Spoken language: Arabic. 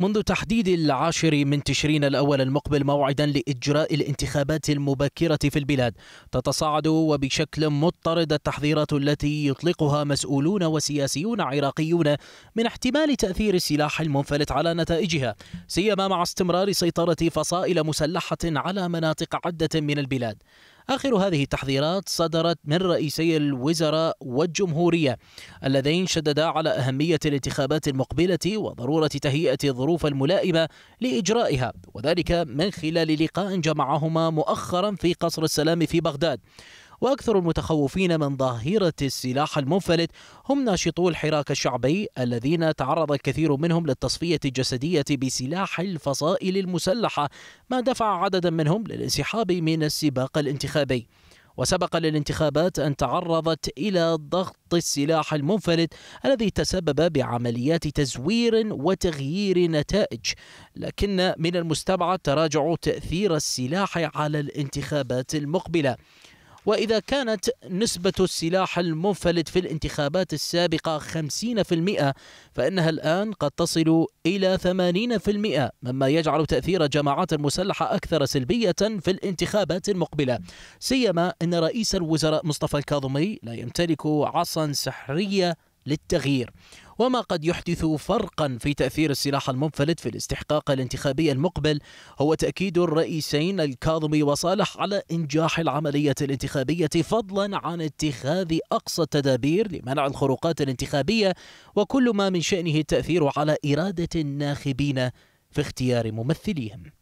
منذ تحديد العاشر من تشرين الأول المقبل موعدا لإجراء الانتخابات المبكرة في البلاد تتصاعد وبشكل مضطرد التحذيرات التي يطلقها مسؤولون وسياسيون عراقيون من احتمال تأثير السلاح المنفلت على نتائجها سيما مع استمرار سيطرة فصائل مسلحة على مناطق عدة من البلاد آخر هذه التحذيرات صدرت من رئيسي الوزراء والجمهورية اللذين شددا على أهمية الانتخابات المقبلة وضرورة تهيئة الظروف الملائمة لإجرائها وذلك من خلال لقاء جمعهما مؤخرا في قصر السلام في بغداد وأكثر المتخوفين من ظاهرة السلاح المنفلت هم ناشطو الحراك الشعبي الذين تعرض الكثير منهم للتصفية الجسدية بسلاح الفصائل المسلحة ما دفع عددا منهم للانسحاب من السباق الانتخابي وسبق للانتخابات أن تعرضت إلى ضغط السلاح المنفلت الذي تسبب بعمليات تزوير وتغيير نتائج لكن من المستبعد تراجع تأثير السلاح على الانتخابات المقبلة وإذا كانت نسبة السلاح المنفلت في الانتخابات السابقة 50% فإنها الآن قد تصل إلى 80% مما يجعل تأثير الجماعات المسلحة أكثر سلبية في الانتخابات المقبلة سيما أن رئيس الوزراء مصطفى الكاظمي لا يمتلك عصا سحرية للتغيير وما قد يحدث فرقا في تأثير السلاح المنفلت في الاستحقاق الانتخابي المقبل هو تأكيد الرئيسين الكاظمي وصالح على إنجاح العملية الانتخابية فضلا عن اتخاذ أقصى التدابير لمنع الخروقات الانتخابية وكل ما من شأنه التأثير على إرادة الناخبين في اختيار ممثليهم